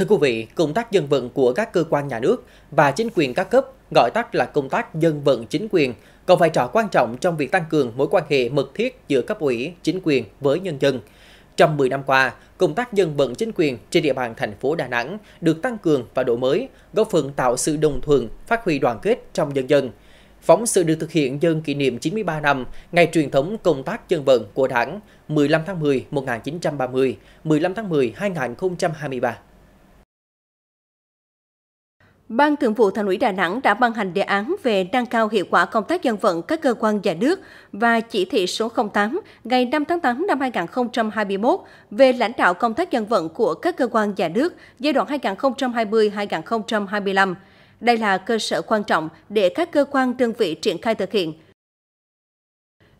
Thưa quý vị, công tác dân vận của các cơ quan nhà nước và chính quyền các cấp, gọi tắt là công tác dân vận chính quyền, có vai trò quan trọng trong việc tăng cường mối quan hệ mật thiết giữa cấp ủy, chính quyền với nhân dân. Trong 10 năm qua, công tác dân vận chính quyền trên địa bàn thành phố Đà Nẵng được tăng cường và đổi mới, góp phần tạo sự đồng thuận, phát huy đoàn kết trong nhân dân. Phóng sự được thực hiện nhân kỷ niệm 93 năm ngày truyền thống công tác dân vận của Đảng 15 tháng 10 1930, 15 tháng 10 2023. Ban Thường vụ Thành ủy Đà Nẵng đã ban hành đề án về nâng cao hiệu quả công tác dân vận các cơ quan nhà nước và chỉ thị số 08 ngày 5 tháng 8 năm 2021 về lãnh đạo công tác dân vận của các cơ quan nhà nước giai đoạn 2020-2025. Đây là cơ sở quan trọng để các cơ quan đơn vị triển khai thực hiện –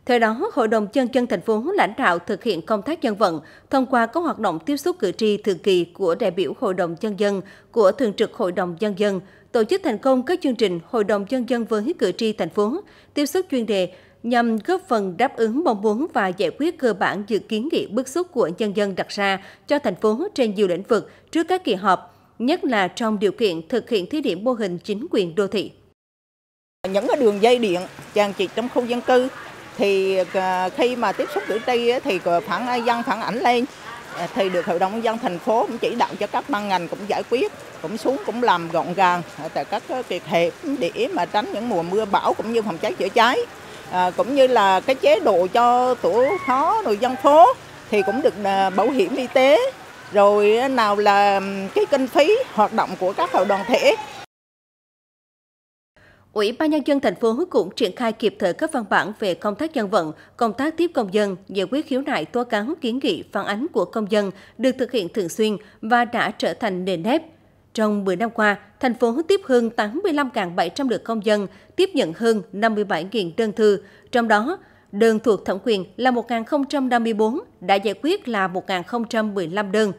theo đó, Hội đồng Nhân dân thành phố lãnh đạo thực hiện công tác dân vận thông qua các hoạt động tiếp xúc cử tri thường kỳ của đại biểu Hội đồng Nhân dân, của Thường trực Hội đồng Nhân dân, tổ chức thành công các chương trình Hội đồng Nhân dân với cử tri thành phố, tiếp xúc chuyên đề nhằm góp phần đáp ứng mong muốn và giải quyết cơ bản dự kiến nghị bức xúc của nhân dân đặt ra cho thành phố trên nhiều lĩnh vực trước các kỳ họp, nhất là trong điều kiện thực hiện thí điểm mô hình chính quyền đô thị. Những đường dây điện trang trí trong khu dân cư thì ờ, khi mà tiếp xúc cử tri thì phản dân phản ảnh lên ờ, thì được hội đồng dân thành phố cũng chỉ đạo cho các ban ngành cũng giải quyết cũng xuống cũng làm gọn gàng tại các ờ, kiệt hẹp để mà tránh những mùa mưa bão cũng như phòng cháy chữa cháy à, cũng như là cái chế độ cho tổ phó rồi dân phố thì cũng được bảo hiểm y tế rồi nào là cái kinh phí hoạt động của các hội đoàn thể Ủy ban nhân dân thành phố cũng triển khai kịp thời các văn bản về công tác dân vận, công tác tiếp công dân, giải quyết khiếu nại tố cáo kiến nghị phản ánh của công dân được thực hiện thường xuyên và đã trở thành nền nếp. Trong 10 năm qua, thành phố tiếp hơn 85.700 lượt công dân, tiếp nhận hơn 57.000 đơn thư, trong đó đơn thuộc thẩm quyền là 1.054, đã giải quyết là 1.015 đơn.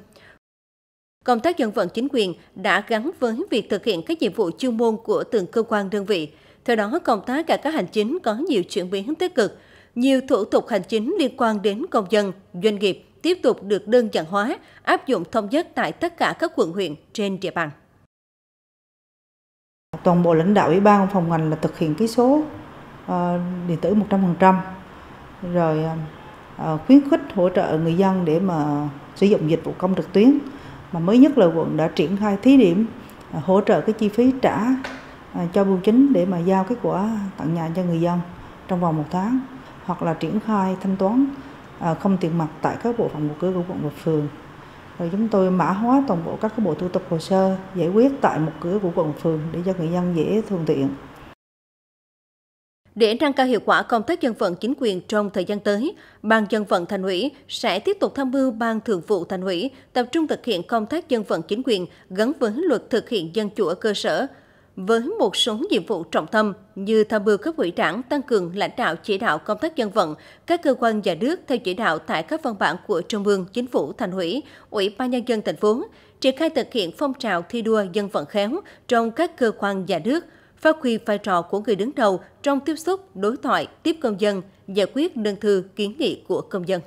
Công tác dân vận chính quyền đã gắn với việc thực hiện các nhiệm vụ chuyên môn của từng cơ quan đơn vị. Theo đó, công tác cải cách hành chính có nhiều chuyển biến tích cực. Nhiều thủ tục hành chính liên quan đến công dân, doanh nghiệp tiếp tục được đơn giản hóa, áp dụng thông nhất tại tất cả các quận huyện trên địa bàn. Toàn bộ lãnh đạo ủy ban phòng ngành là thực hiện cái số uh, điện tử 100%, rồi uh, khuyến khích hỗ trợ người dân để mà sử dụng dịch vụ công trực tuyến mà mới nhất là quận đã triển khai thí điểm à, hỗ trợ cái chi phí trả à, cho bưu chính để mà giao cái quả tặng nhà cho người dân trong vòng một tháng hoặc là triển khai thanh toán à, không tiền mặt tại các bộ phận một cửa của quận và phường rồi chúng tôi mã hóa toàn bộ các cái bộ thủ tục hồ sơ giải quyết tại một cửa của quận phường để cho người dân dễ thuận tiện để nâng cao hiệu quả công tác dân vận chính quyền trong thời gian tới, Ban dân vận thành ủy sẽ tiếp tục tham mưu Ban thường vụ thành ủy tập trung thực hiện công tác dân vận chính quyền gắn với luật thực hiện dân chủ ở cơ sở, với một số nhiệm vụ trọng tâm như tham mưu cấp ủy đảng tăng cường lãnh đạo chỉ đạo công tác dân vận, các cơ quan nhà nước theo chỉ đạo tại các văn bản của Trung ương, Chính phủ, Thành ủy, Ủy ban nhân dân thành phố, triển khai thực hiện phong trào thi đua dân vận khéo trong các cơ quan nhà nước – phát huy vai trò của người đứng đầu trong tiếp xúc, đối thoại, tiếp công dân, giải quyết đơn thư kiến nghị của công dân.